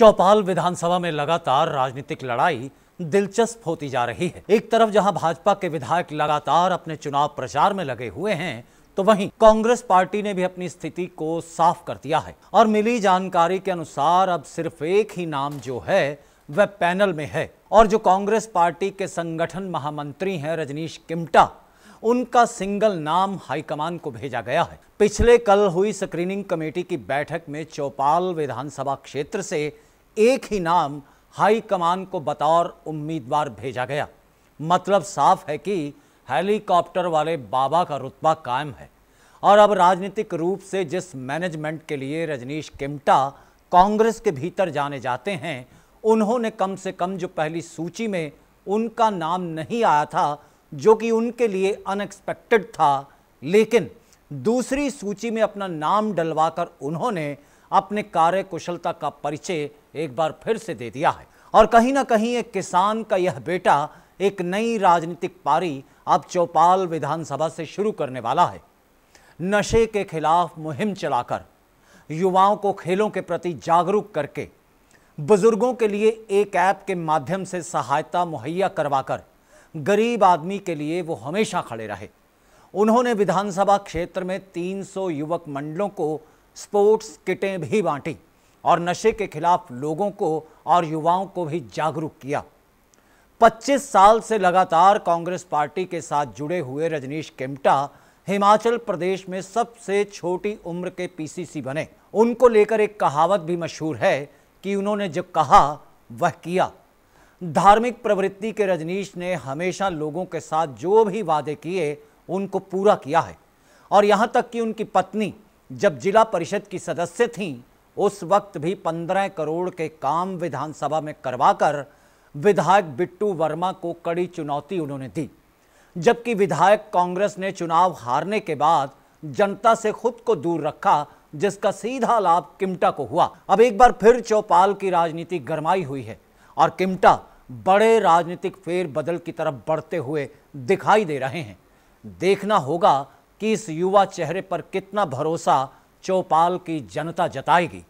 चौपाल विधानसभा में लगातार राजनीतिक लड़ाई दिलचस्प होती जा रही है एक तरफ जहां भाजपा के विधायक लगातार अपने चुनाव प्रचार में लगे हुए हैं तो वहीं कांग्रेस पार्टी ने भी अपनी स्थिति को साफ कर दिया है और मिली जानकारी के अनुसार अब सिर्फ एक ही नाम जो है वह पैनल में है और जो कांग्रेस पार्टी के संगठन महामंत्री हैं रजनीश किमटा उनका सिंगल नाम हाईकमान को भेजा गया है पिछले कल हुई स्क्रीनिंग कमेटी की बैठक में चौपाल विधानसभा क्षेत्र से एक ही नाम हाई कमान को बतौर उम्मीदवार भेजा गया मतलब साफ है कि हेलीकॉप्टर वाले बाबा का रुतबा कायम है और अब राजनीतिक रूप से जिस मैनेजमेंट के लिए रजनीश किमटा कांग्रेस के भीतर जाने जाते हैं उन्होंने कम से कम जो पहली सूची में उनका नाम नहीं आया था जो कि उनके लिए अनएक्सपेक्टेड था लेकिन दूसरी सूची में अपना नाम डलवाकर उन्होंने अपने कार्य कुशलता का परिचय एक बार फिर से दे दिया है और कहीं ना कहीं एक किसान का यह बेटा एक नई राजनीतिक पारी अब चौपाल विधानसभा से शुरू करने वाला है नशे के खिलाफ मुहिम चलाकर युवाओं को खेलों के प्रति जागरूक करके बुजुर्गों के लिए एक ऐप के माध्यम से सहायता मुहैया करवाकर गरीब आदमी के लिए वो हमेशा खड़े रहे उन्होंने विधानसभा क्षेत्र में 300 युवक मंडलों को स्पोर्ट्स किटें भी बांटी और नशे के खिलाफ लोगों को और युवाओं को भी जागरूक किया 25 साल से लगातार कांग्रेस पार्टी के साथ जुड़े हुए रजनीश किमटा हिमाचल प्रदेश में सबसे छोटी उम्र के पीसीसी बने उनको लेकर एक कहावत भी मशहूर है कि उन्होंने जो कहा वह किया धार्मिक प्रवृत्ति के रजनीश ने हमेशा लोगों के साथ जो भी वादे किए उनको पूरा किया है और यहाँ तक कि उनकी पत्नी जब जिला परिषद की सदस्य थीं उस वक्त भी पंद्रह करोड़ के काम विधानसभा में करवाकर विधायक बिट्टू वर्मा को कड़ी चुनौती उन्होंने दी जबकि विधायक कांग्रेस ने चुनाव हारने के बाद जनता से खुद को दूर रखा जिसका सीधा लाभ किमटा को हुआ अब एक बार फिर चौपाल की राजनीति गरमाई हुई है और किमटा बड़े राजनीतिक फेरबदल की तरफ बढ़ते हुए दिखाई दे रहे हैं देखना होगा कि इस युवा चेहरे पर कितना भरोसा चौपाल की जनता जताएगी